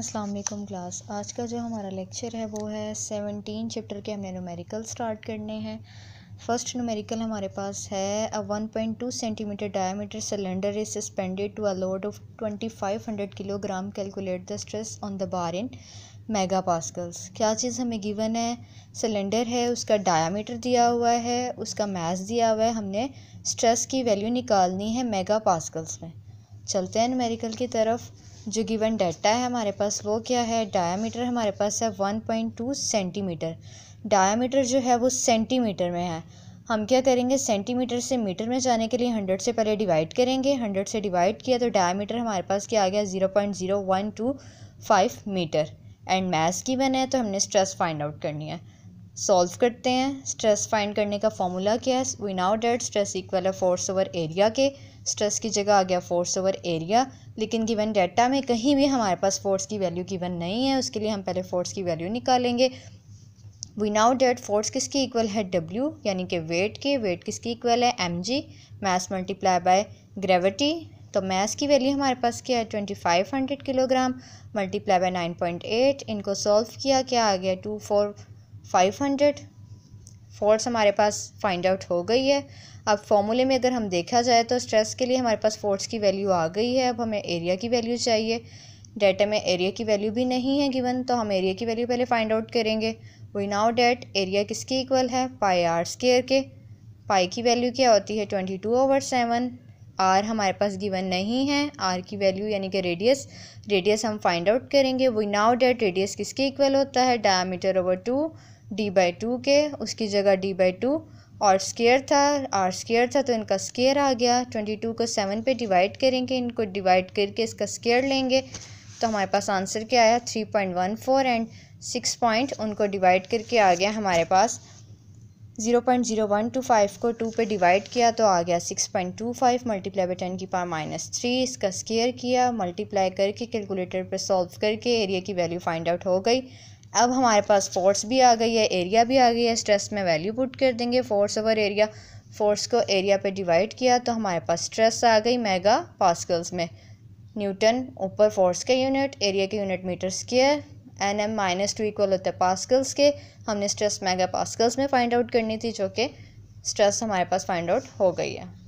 अस्सलाम वालेकुम क्लास आज का जो हमारा लेक्चर है वो है सेवनटीन चैप्टर के हमने नुमेरिकल स्टार्ट करने हैं फर्स्ट नुमेरिकल हमारे पास है a 1.2 centimetre diameter cylinder is suspended to a load of 2500 kilogram calculate the stress on the bar in megapascals क्या चीज़ हमें गिवन है सिलेंडर है उसका डायामीटर दिया हुआ है उसका मैस दिया हुआ है हमने स्ट्रेस की वैल्यू निकालनी है मेगा पास्कल्स में चलते हैं नुमेरिकल की तरफ जो गिवन डाटा है हमारे पास वो क्या है डायामीटर हमारे पास है one point two centimetre diameter जो है वो सेंटीमीटर में है हम क्या करेंगे सेंटीमीटर से मीटर में जाने के लिए हंड्रेड से पहले डिवाइड करेंगे हंड्रेड से डिवाइड किया तो डायामीटर हमारे पास क्या आ गया zero point zero one two five metre and maths की वन है तो हमने स्ट्रेस फाइंड आउट करनी है सॉल्व करते हैं स्ट्रेस फाइंड करने का फॉर्मूला क्या है we know that stress equal है फोर्स ओवर एरिया के स्ट्रेस की जगह आ गया फोर्स ओवर एरिया लेकिन गिवन डेटा में कहीं भी हमारे पास फोर्स की वैल्यू गिवन नहीं है उसके लिए हम पहले फोर्स की वैल्यू निकालेंगे वी नाउ डेट फोर्स किसकी इक्वल है डब्ल्यू यानी कि वेट के वेट किसकी इक्वल है M G mass multiply by gravity तो मैस की वैल्यू हमारे पास क्या है twenty five hundred kilogram multiply by nine point eight इनको सॉल्व किया क्या आ गया two four five hundred force हमारे पास फाइंड आउट हो गई है अब फॉर्मूले में अगर हम देखा जाए तो स्ट्रेस के लिए हमारे पास फोर्स की वैल्यू आ गई है अब हमें एरिया की वैल्यू चाहिए डेटा में एरिया की वैल्यू भी नहीं है गिवन तो हम एरिया की वैल्यू पहले फाइंड आउट करेंगे वी नाउ डेट एरिया किसकी इक्वल है पाई आर स्केयर के पाई की वैल्यू क्या होती है twenty two over seven R हमारे पास गिवन नहीं है आर की वैल्यू यानी कि रेडियस रेडियस हम फाइंड आउट करेंगे वी नाउ डेट रेडियस किसके इक्वल होता है diameter over two D by two के उसकी जगह डी बाई टू और स्केयर था आर स्केयर था तो इनका स्केयर आ गया ट्वेंटी टू को सेवन पे डिवाइड करेंगे इनको डिवाइड करके इसका स्केयर लेंगे तो हमारे पास आंसर क्या आया three point one four and six point उनको डिवाइड करके आ गया हमारे पास zero point zero one two five को टू पे डिवाइड किया तो आ गया six point two five multiply by ten की पावर माइनस थ्री इसका स्केयर किया मल्टीप्लाई करके कैलकुलेटर पे सॉल्व करके एरिया की वैल्यू फाइंड आउट हो गई अब हमारे पास फोर्स भी आ गई है एरिया भी आ गई है स्ट्रेस में वैल्यू पुट कर देंगे फोर्स ओवर एरिया फोर्स को एरिया पे डिवाइड किया तो हमारे पास स्ट्रेस आ गई मेगा पास्कल्स में न्यूटन ऊपर फोर्स के यूनिट एरिया के यूनिट मीटर है N M minus two equal होता है पास्कल्स के हमने स्ट्रेस मेगा पास्कल्स में फाइंड आउट करनी थी जो कि स्ट्रेस हमारे पास फाइंड आउट हो गई है